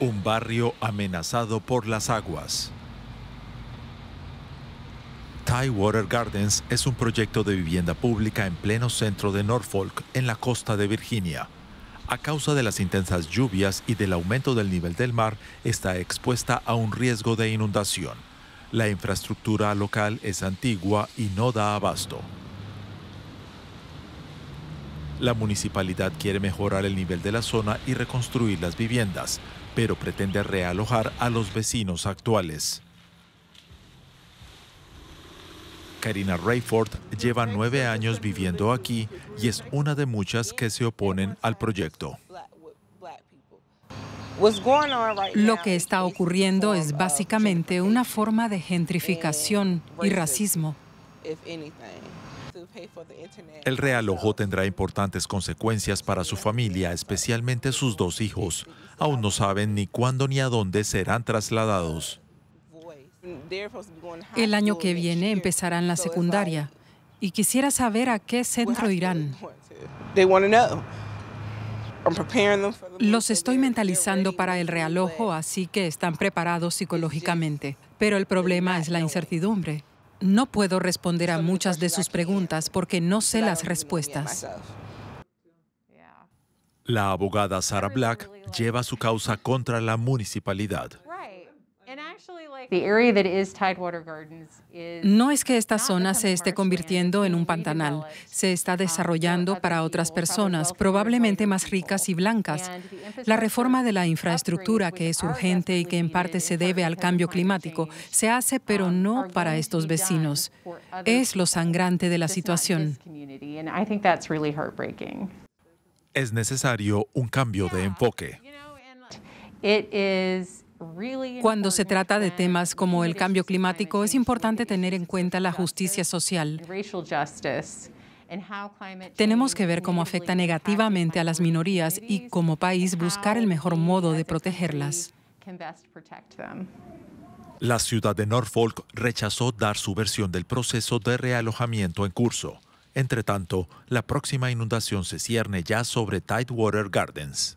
un barrio amenazado por las aguas. ty Water Gardens es un proyecto de vivienda pública en pleno centro de Norfolk, en la costa de Virginia. A causa de las intensas lluvias y del aumento del nivel del mar, está expuesta a un riesgo de inundación. La infraestructura local es antigua y no da abasto. La municipalidad quiere mejorar el nivel de la zona y reconstruir las viviendas, pero pretende realojar a los vecinos actuales. Karina Rayford lleva nueve años viviendo aquí y es una de muchas que se oponen al proyecto. Lo que está ocurriendo es básicamente una forma de gentrificación y racismo. El realojo tendrá importantes consecuencias para su familia, especialmente sus dos hijos. Aún no saben ni cuándo ni a dónde serán trasladados. El año que viene empezarán la secundaria y quisiera saber a qué centro irán. Los estoy mentalizando para el realojo, así que están preparados psicológicamente. Pero el problema es la incertidumbre. No puedo responder a muchas de sus preguntas porque no sé las respuestas. La abogada Sarah Black lleva su causa contra la municipalidad. No es que esta zona se esté convirtiendo en un pantanal, se está um, desarrollando para otras personas, probablemente más ricas y blancas. La reforma de la infraestructura, que es urgente y que en parte se debe al cambio climático, se hace pero um, no para estos vecinos. Es lo sangrante de la situación. Es necesario un cambio de enfoque. Cuando se trata de temas como el cambio climático, es importante tener en cuenta la justicia social. Tenemos que ver cómo afecta negativamente a las minorías y, como país, buscar el mejor modo de protegerlas. La ciudad de Norfolk rechazó dar su versión del proceso de realojamiento en curso. Entre tanto, la próxima inundación se cierne ya sobre Tidewater Gardens.